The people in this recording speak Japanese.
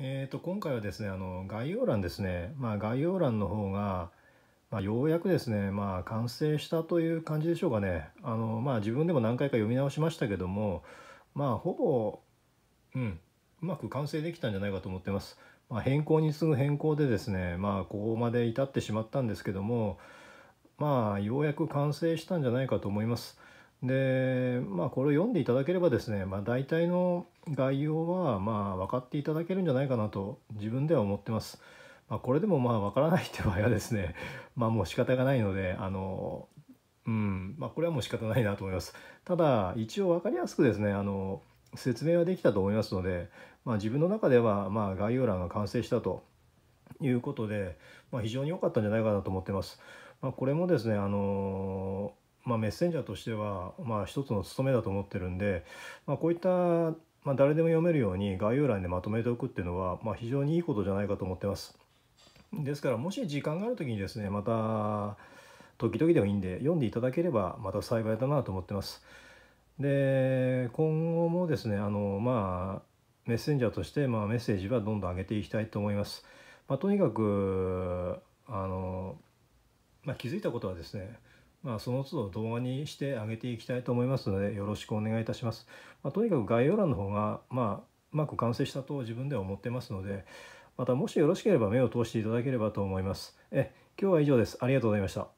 えーと、今回はですねあの概要欄ですね、まあ、概要欄の方が、まあ、ようやくですね、まあ、完成したという感じでしょうかねあの、まあ、自分でも何回か読み直しましたけども、まあ、ほぼ、うん、うまく完成できたんじゃないかと思ってます、まあ、変更に次ぐ変更でですね、まあ、ここまで至ってしまったんですけどもまあようやく完成したんじゃないかと思います。でまあこれを読んでいただければですね、まあ、大体の概要はまあ分かっていただけるんじゃないかなと自分では思ってます。まあ、これでもまあ分からないって場合はですね まあもう仕方がないのであのうんまあこれはもう仕方ないなと思います。ただ一応分かりやすくですねあの説明はできたと思いますので、まあ、自分の中ではまあ概要欄が完成したということで、まあ、非常に良かったんじゃないかなと思ってます。まあ、これもですねあのまあ、メッセンジャーとしては、まあ、一つの務めだと思ってるんで、まあ、こういった、まあ、誰でも読めるように概要欄でまとめておくっていうのは、まあ、非常にいいことじゃないかと思ってます。ですからもし時間がある時にですねまた時々でもいいんで読んでいただければまた幸いだなと思ってます。で今後もですねあのまあメッセンジャーとして、まあ、メッセージはどんどん上げていきたいと思います。まあ、とにかくあの、まあ、気づいたことはですねまあ、その都度動画にしてあげていきたいと思いますのでよろしくお願いいたします。まあ、とにかく概要欄の方が、まあ、うまく完成したと自分では思ってますのでまたもしよろしければ目を通していただければと思います。え今日は以上です。ありがとうございました。